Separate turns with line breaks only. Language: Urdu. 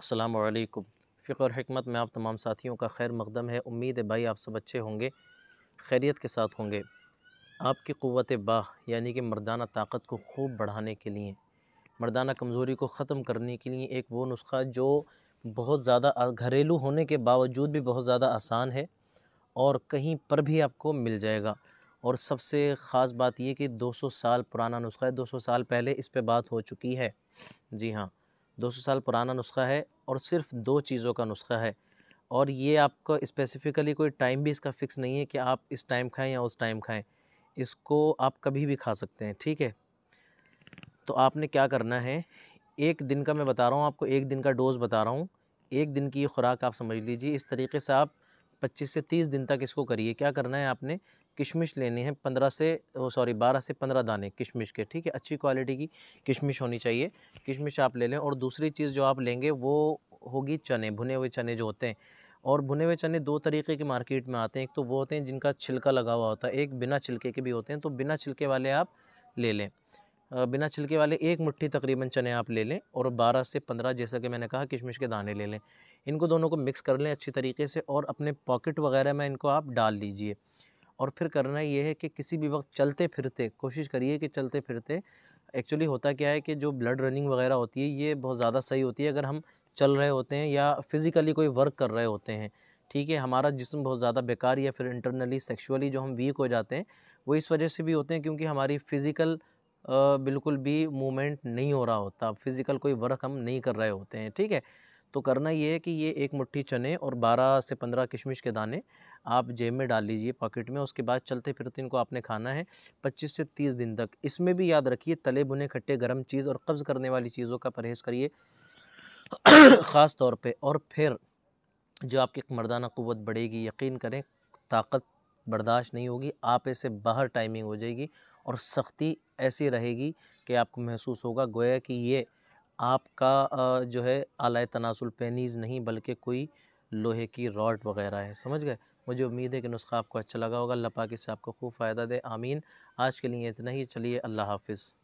السلام علیکم اور حکمت میں آپ تمام ساتھیوں کا خیر مقدم ہے امید ہے بھائی آپ سب اچھے ہوں گے خیریت کے ساتھ ہوں گے آپ کی قوت باہ یعنی کہ مردانہ طاقت کو خوب بڑھانے کے لیے مردانہ کمزوری کو ختم کرنے کے لیے ایک وہ نسخہ جو بہت زیادہ گھریلو ہونے کے باوجود بھی بہت زیادہ آسان ہے اور کہیں پر بھی آپ کو مل جائے گا اور سب سے خاص بات یہ کہ دو سو سال پرانا نسخہ ہے دو سو سال پہلے اس پہ بات ہو چکی ہے جی ہاں دو سو سال پرانا نسخہ ہے اور صرف دو چیزوں کا نسخہ ہے اور یہ آپ کا اسپیسیفکلی کوئی ٹائم بھی اس کا فکس نہیں ہے کہ آپ اس ٹائم کھائیں یا اس ٹائم کھائیں اس کو آپ کبھی بھی کھا سکتے ہیں ٹھیک ہے تو آپ نے کیا کرنا ہے ایک دن کا میں بتا رہا ہوں آپ کو ایک دن کا ڈوز بتا رہا ہوں ایک دن کی یہ خوراک آپ سمجھ لیجیے اس طریقے سے آپ پچیس سے تیس دن تک اس کو کریے کیا کرنا ہے آپ نے کشمش لینی ہے پندرہ سے سوری بارہ سے پندرہ دانے کشمش کے ٹھیک ہے اچھی کوالٹی کی کشمش ہونی چاہیے کشمش آپ لے لیں اور دوسری چیز جو آپ لیں گے وہ ہوگی چنے بھنے ہوئے چنے جو ہوتے ہیں اور بھنے ہوئے چنے دو طریقے کے مارکیٹ میں آتے ہیں ایک تو وہ ہوتے ہیں جن کا چھلکا لگا ہوا ہوتا ہے ایک بنا چھلکے کے بھی ہوتے ہیں تو بنا چھلکے والے آپ لے لیں بنا چھلکے والے ایک مٹھی تقریباً چنے آپ لے لیں اور بارہ سے پندرہ جیسا کہ میں نے کہا کشمش کے دانے لے لیں ان کو دونوں کو مکس کر لیں اچھی طریقے سے اور اپنے پاکٹ وغیرہ میں ان کو آپ ڈال لیجئے اور پھر کرنا یہ ہے کہ کسی بھی وقت چلتے پھرتے کوشش کریے کہ چلتے پھرتے ایکچولی ہوتا کیا ہے کہ جو بلڈ رننگ وغیرہ ہوتی ہے یہ بہت زیادہ صحیح ہوتی ہے اگر ہم چل رہے ہوتے ہیں یا فزیکلی کوئی ورک کر رہے ہوتے ہیں ٹھیک ہے ہمارا جسم بہت زیادہ بیکار یا پھر انٹرنلی سیکشولی جو ہم ویک ہو جاتے ہیں وہ اس وجہ سے بھی ہوتے ہیں کیونکہ ہماری فزیکل بالکل بھی مومنٹ نہیں ہو رہا ہوتا فزیکل کوئی ورک ہم نہیں کر رہے ہوتے ہیں ٹھیک ہے تو کرنا یہ ہے کہ یہ ایک مٹھی چنے اور بارہ سے پندرہ کشمش کے دانے آپ جیب میں ڈال لیجئے پاکٹ میں اس کے بعد چلتے پھر تین کو آپ نے کھانا ہے پچیس سے تیس دن تک اس میں بھی یاد رکھیے تلے بنے کھٹے گرم چیز اور قبض کرنے والی چیزوں کا پرہیز کریے خاص طور پہ اور پھر جو آپ کی مردانہ قوت بڑھے گی یقین کریں طاقت برداشت نہیں ہوگی آپ ایسے باہر ٹائمنگ ہو جائے گی اور سختی ایسی رہے گی کہ آپ کو محسوس ہوگا گویا کہ یہ آپ کا جو ہے آلائے پینیز نہیں بلکہ کوئی لوہے کی روٹ وغیرہ ہے سمجھ گئے مجھے امید ہے کہ نسخہ آپ کو اچھا لگا ہوگا اللہ لپا سے آپ کو خوب فائدہ دے آمین آج کے لیے اتنا ہی چلیے اللہ حافظ